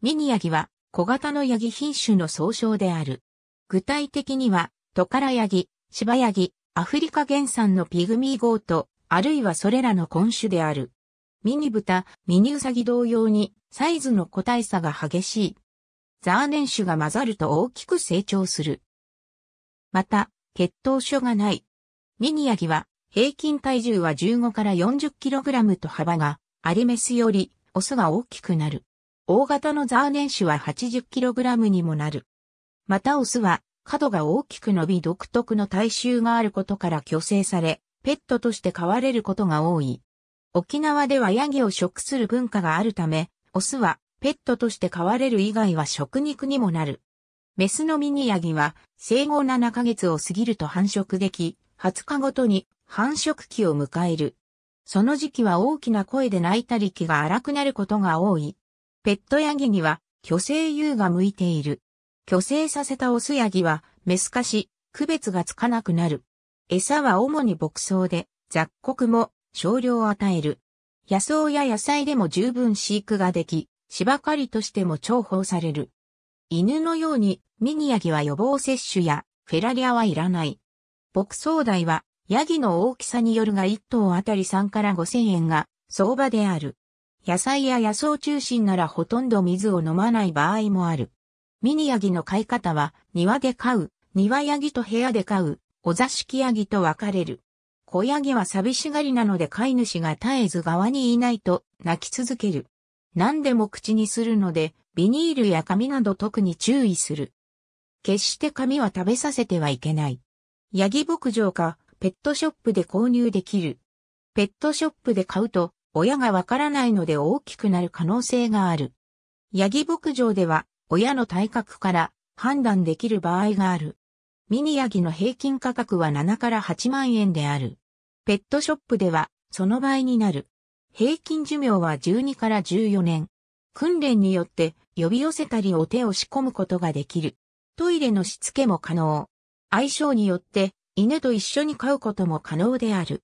ミニヤギは小型のヤギ品種の総称である。具体的には、トカラヤギ、シバヤギ、アフリカ原産のピグミーゴート、あるいはそれらの根種である。ミニブタ、ミニウサギ同様にサイズの個体差が激しい。ザーネン種が混ざると大きく成長する。また、血統書がない。ミニヤギは平均体重は15から 40kg と幅が、アリメスよりオスが大きくなる。大型のザーネン種は 80kg にもなる。またオスは、角が大きく伸び独特の体臭があることから虚勢され、ペットとして飼われることが多い。沖縄ではヤギを食する文化があるため、オスはペットとして飼われる以外は食肉にもなる。メスのミニヤギは生後7ヶ月を過ぎると繁殖でき、20日ごとに繁殖期を迎える。その時期は大きな声で泣いたり気が荒くなることが多い。ペットヤギには、虚勢優が向いている。虚勢させたオスヤギは、メス化し、区別がつかなくなる。餌は主に牧草で、雑穀も少量与える。野草や野菜でも十分飼育ができ、芝刈りとしても重宝される。犬のようにミニヤギは予防接種やフェラリアはいらない。牧草代はヤギの大きさによるが1頭あたり3から5千円が相場である。野菜や野草中心ならほとんど水を飲まない場合もある。ミニヤギの飼い方は、庭で飼う、庭ヤギと部屋で飼う、お座敷ヤギと分かれる。小ヤギは寂しがりなので飼い主が絶えず側にいないと泣き続ける。何でも口にするので、ビニールや紙など特に注意する。決して紙は食べさせてはいけない。ヤギ牧場か、ペットショップで購入できる。ペットショップで買うと、親がわからないので大きくなる可能性がある。ヤギ牧場では、親の体格から判断できる場合がある。ミニヤギの平均価格は7から8万円である。ペットショップでは、その場合になる。平均寿命は12から14年。訓練によって呼び寄せたりお手を仕込むことができる。トイレのしつけも可能。相性によって犬と一緒に飼うことも可能である。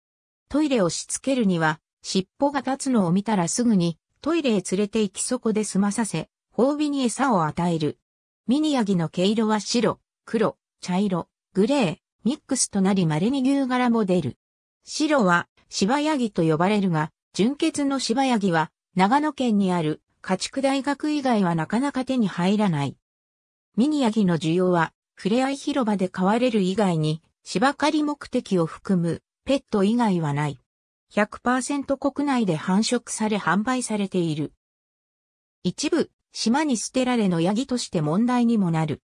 トイレをしつけるには尻尾が立つのを見たらすぐに、トイレへ連れて行きそこで済まさせ、褒美に餌を与える。ミニヤギの毛色は白、黒、茶色、グレー、ミックスとなり稀に牛柄も出る。白は芝ヤギと呼ばれるが、純血の芝ヤギは長野県にある家畜大学以外はなかなか手に入らない。ミニヤギの需要は、触れ合い広場で飼われる以外に、芝刈り目的を含むペット以外はない。100%国内で繁殖され販売されている。一部、島に捨てられのヤギとして問題にもなる。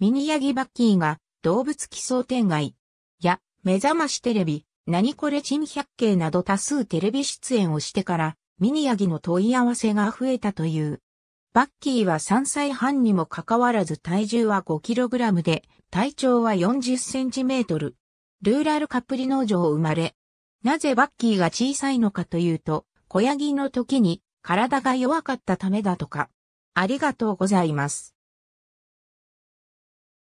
ミニヤギバッキーが動物奇想天外や目覚ましテレビ、何これ珍百景など多数テレビ出演をしてからミニヤギの問い合わせが増えたという。バッキーは3歳半にもかかわらず体重は 5kg で体長は 40cm。ルーラルカプリ農場を生まれ、なぜバッキーが小さいのかというと、小ヤギの時に体が弱かったためだとか。ありがとうございます。